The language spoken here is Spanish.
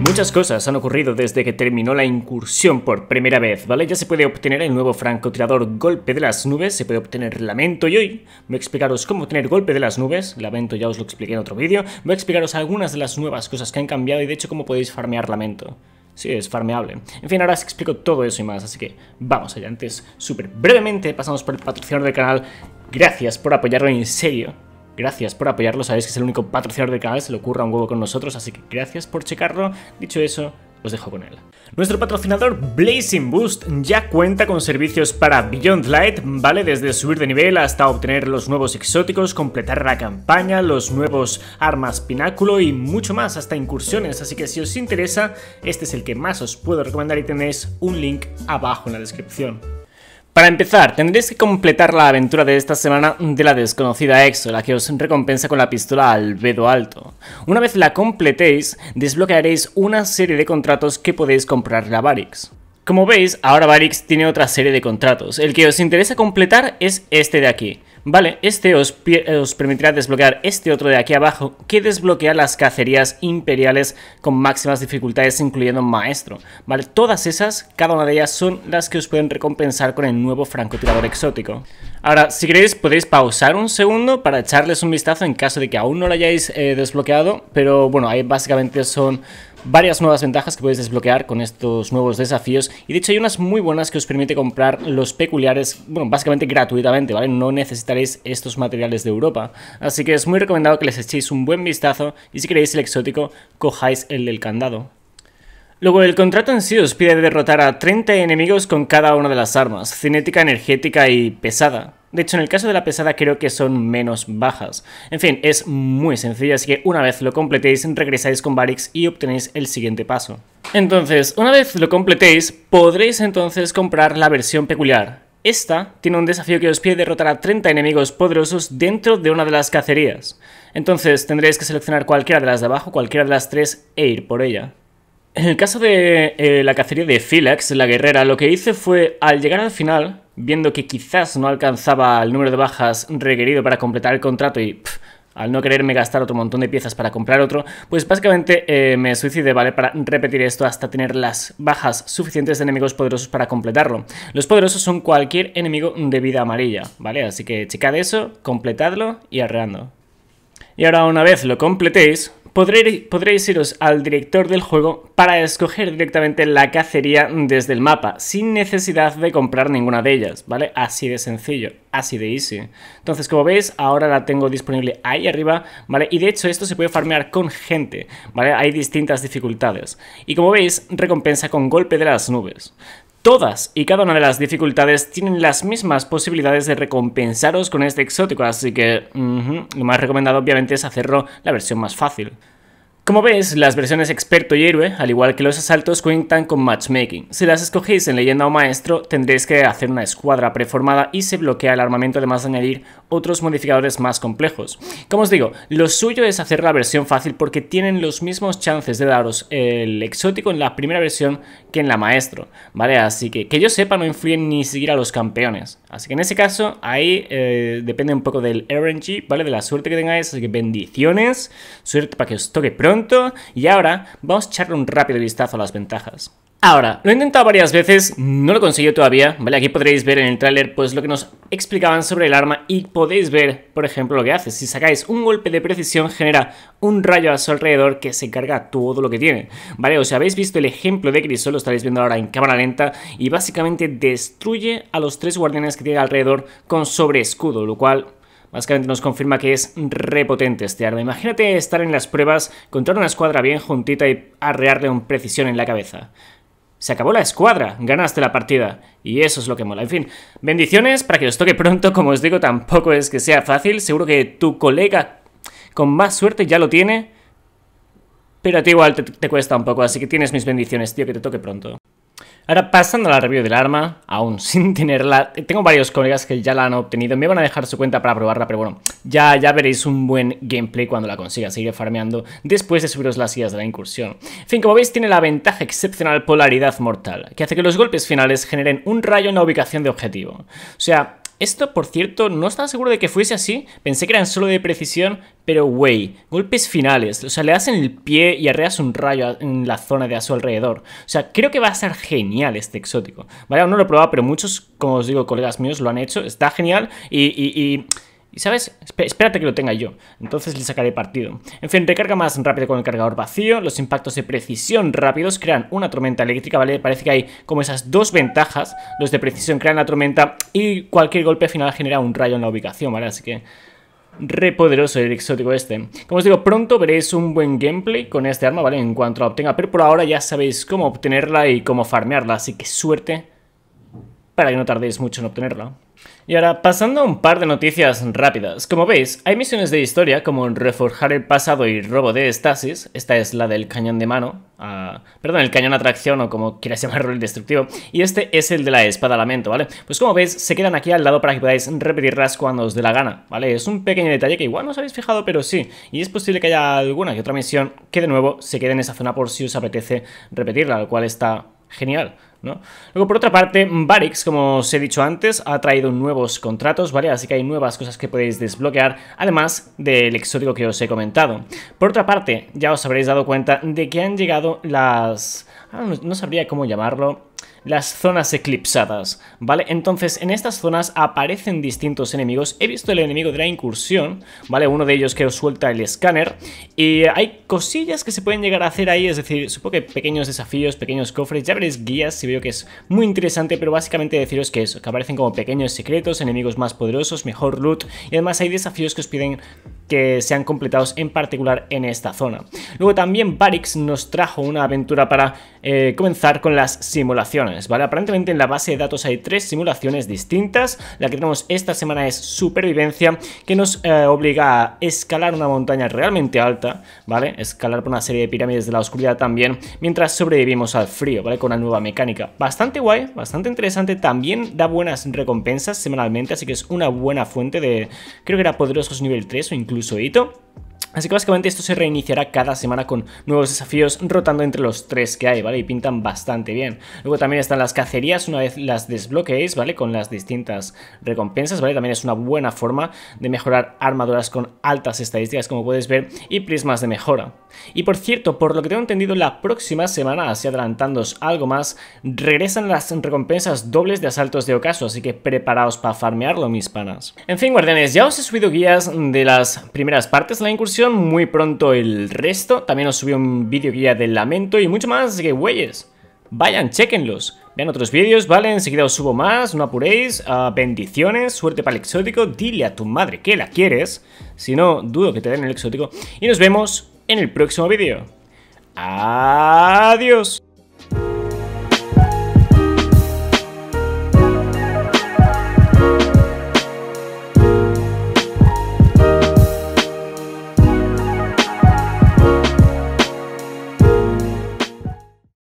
Muchas cosas han ocurrido desde que terminó la incursión por primera vez, ¿vale? Ya se puede obtener el nuevo francotirador Golpe de las Nubes, se puede obtener Lamento y hoy voy a explicaros cómo obtener Golpe de las Nubes, Lamento ya os lo expliqué en otro vídeo, voy a explicaros algunas de las nuevas cosas que han cambiado y de hecho cómo podéis farmear Lamento. Sí, es farmeable. En fin, ahora os explico todo eso y más, así que vamos allá. Antes, súper brevemente, pasamos por el patrocinador del canal. Gracias por apoyarlo en serio Gracias por apoyarlo, sabéis que es el único patrocinador del canal, se le ocurra un huevo con nosotros, así que gracias por checarlo. Dicho eso, os dejo con él. Nuestro patrocinador Blazing Boost ya cuenta con servicios para Beyond Light, ¿vale? Desde subir de nivel hasta obtener los nuevos exóticos, completar la campaña, los nuevos armas pináculo y mucho más, hasta incursiones. Así que si os interesa, este es el que más os puedo recomendar y tenéis un link abajo en la descripción. Para empezar, tendréis que completar la aventura de esta semana de la desconocida EXO, la que os recompensa con la pistola albedo alto. Una vez la completéis, desbloquearéis una serie de contratos que podéis comprarle a Varix. Como veis, ahora Varix tiene otra serie de contratos. El que os interesa completar es este de aquí, Vale, este eh, os, permitirá desbloquear este otro de aquí abajo que desbloquea las cacerías imperiales con máximas dificultades incluyendo maestro. Vale, todas esas, cada una de ellas son las que os pueden recompensar con el nuevo francotirador exótico. Ahora, si queréis, podéis pausar un segundo para echarles un vistazo en caso de que aún no lo hayáis eh, desbloqueado, pero bueno, ahí básicamente son varias nuevas ventajas que podéis desbloquear con estos nuevos desafíos y de hecho hay unas muy buenas que os permite comprar los peculiares, bueno, básicamente gratuitamente, ¿vale? No necesitaréis estos materiales de Europa, así que es muy recomendado que les echéis un buen vistazo y si queréis el exótico, cojáis el del candado. Luego, el contrato en sí os pide derrotar a 30 enemigos con cada una de las armas, cinética, energética y pesada. De hecho, en el caso de la pesada creo que son menos bajas. En fin, es muy sencillo, así que una vez lo completéis, regresáis con Varix y obtenéis el siguiente paso. Entonces, una vez lo completéis, podréis entonces comprar la versión peculiar. Esta tiene un desafío que os pide derrotar a 30 enemigos poderosos dentro de una de las cacerías. Entonces tendréis que seleccionar cualquiera de las de abajo, cualquiera de las tres e ir por ella. En el caso de eh, la cacería de filax la guerrera, lo que hice fue, al llegar al final, viendo que quizás no alcanzaba el número de bajas requerido para completar el contrato y al no quererme gastar otro montón de piezas para comprar otro, pues básicamente eh, me suicidé, ¿vale? Para repetir esto hasta tener las bajas suficientes de enemigos poderosos para completarlo. Los poderosos son cualquier enemigo de vida amarilla, ¿vale? Así que checad eso, completadlo y arreando. Y ahora una vez lo completéis, podréis, iros al director del juego para escoger directamente la cacería desde el mapa, sin necesidad de comprar ninguna de ellas, ¿vale? Así de sencillo, así de easy. Entonces, como veis, ahora la tengo disponible ahí arriba, ¿vale? Y de hecho esto se puede farmear con gente, ¿vale? Hay distintas dificultades. Y como veis, recompensa con golpe de las nubes. Todas y cada una de las dificultades tienen las mismas posibilidades de recompensaros con este exótico, así que lo más recomendado obviamente es hacerlo la versión más fácil. Como ves, las versiones experto y héroe, al igual que los asaltos, cuentan con matchmaking. Si las escogéis en leyenda o maestro, tendréis que hacer una escuadra preformada y se bloquea el armamento además de añadir otros modificadores más complejos. Como os digo, lo suyo es hacer la versión fácil porque tienen los mismos chances de daros el exótico en la primera versión que en la maestro, ¿vale? Así que, que yo sepa, no influyen ni siquiera a los campeones. Así que en ese caso, ahí eh, depende un poco del RNG, ¿vale? De la suerte que tengáis, así que bendiciones, suerte para que os toque pronto y ahora vamos a echarle un rápido vistazo a las ventajas. Ahora, lo he intentado varias veces, no lo consiguió todavía, ¿vale? Aquí podréis ver en el tráiler pues lo que nos explicaban sobre el arma y podéis ver, por ejemplo, lo que hace. Si sacáis un golpe de precisión genera un rayo a su alrededor que se carga todo lo que tiene, ¿vale? O sea, habéis visto el ejemplo de Crisol, lo estaréis viendo ahora en cámara lenta y básicamente destruye a los tres guardianes que tiene alrededor con escudo, lo cual básicamente nos confirma que es repotente este arma. Imagínate estar en las pruebas, contra una escuadra bien juntita y arrearle un precisión en la cabeza. Se acabó la escuadra, ganaste la partida. Y eso es lo que mola. En fin, bendiciones para que os toque pronto. Como os digo, tampoco es que sea fácil. Seguro que tu colega con más suerte ya lo tiene. Pero a ti igual te cuesta un poco, así que tienes mis bendiciones, tío, que te toque pronto. Ahora pasando a la review del arma, aún sin tenerla, tengo varios colegas que ya la han obtenido, me van a dejar su cuenta para probarla, pero bueno, ya, ya veréis un buen gameplay cuando la consiga, seguiré farmeando después de subiros las guías de la incursión. En fin, como veis tiene la ventaja excepcional polaridad mortal, que hace que los golpes finales generen un rayo en la ubicación de objetivo. O sea, esto, por cierto, no estaba seguro de que fuese así. Pensé que eran solo de precisión, pero wey, golpes finales. O sea, le das en el pie y arreas un rayo en la zona de a su alrededor. O sea, creo que va a ser genial este exótico. Vale, aún no lo he probado, pero muchos, como os digo, colegas míos lo han hecho. Está genial y, y y sabes, espérate que lo tenga yo, entonces le sacaré partido. En fin, recarga más rápido con el cargador vacío, los impactos de precisión rápidos crean una tormenta eléctrica, ¿vale? Parece que hay como esas dos ventajas, los de precisión crean la tormenta y cualquier golpe final genera un rayo en la ubicación, ¿vale? Así que... Re poderoso el exótico este. Como os digo, pronto veréis un buen gameplay con este arma, ¿vale? En cuanto la obtenga, pero por ahora ya sabéis cómo obtenerla y cómo farmearla, así que suerte para que no tardéis mucho en obtenerla. Y ahora, pasando a un par de noticias rápidas. Como veis, hay misiones de historia como Reforjar el pasado y Robo de Estasis. Esta es la del cañón de mano. perdón, el cañón atracción o como quieras llamarlo el destructivo. Y este es el de la espada lamento, ¿vale? Pues como veis, se quedan aquí al lado para que podáis repetirlas cuando os dé la gana, ¿vale? Es un pequeño detalle que igual no os habéis fijado, pero sí. Y es posible que haya alguna que otra misión que de nuevo se quede en esa zona por si os apetece repetirla, lo cual está genial. Luego, por otra parte, Varix como os he dicho antes, ha traído nuevos contratos, ¿vale? Así que hay nuevas cosas que podéis desbloquear, además del exótico que os he comentado. Por otra parte, ya os habréis dado cuenta de que han llegado las... Ah, no sabría cómo llamarlo las zonas eclipsadas, ¿vale? Entonces, en estas zonas aparecen distintos enemigos. He visto el enemigo de la incursión, ¿vale? Uno de ellos que os suelta el escáner. Y hay cosillas que se pueden llegar a hacer ahí, es decir, supongo que pequeños desafíos, pequeños cofres. Ya veréis guías si veo que es muy interesante, pero básicamente deciros que eso, que aparecen como pequeños secretos, enemigos más poderosos, mejor loot. Y además hay desafíos que os piden que sean completados en particular en esta zona. Luego también Barix nos trajo una aventura para eh, comenzar con las simulaciones. ¿vale? Aparentemente en la base de datos hay tres simulaciones distintas. La que tenemos esta semana es supervivencia, que nos eh, obliga a escalar una montaña realmente alta, ¿vale? Escalar por una serie de pirámides de la oscuridad también, mientras sobrevivimos al frío, ¿vale? Con una nueva mecánica. Bastante guay, bastante interesante. También da buenas recompensas semanalmente, así que es una buena fuente de, creo que era poderosos nivel 3 o incluso hito. Así que básicamente esto se reiniciará cada semana con nuevos desafíos rotando entre los tres que hay, ¿vale? Y pintan bastante bien. Luego también están las cacerías, una vez las desbloqueéis, ¿vale? Con las distintas recompensas, ¿vale? También es una buena forma de mejorar armaduras con altas estadísticas, como puedes ver, y prismas de mejora. Y por cierto, por lo que tengo entendido, la próxima semana, así adelantándoos algo más, regresan las recompensas dobles de asaltos de ocaso, así que preparaos para farmearlo, mis panas. En fin, guardianes, ya os he subido guías de las primeras partes de la incursión muy pronto el resto. También os subí un vídeo guía del lamento y mucho más, así que güeyes, vayan, chequenlos. Vean otros vídeos, ¿vale? Enseguida os subo más, no apuréis. Ah, bendiciones, suerte para el exótico. Dile a tu madre que la quieres. Si no, dudo que te den el exótico. Y nos vemos en el próximo vídeo. Adiós.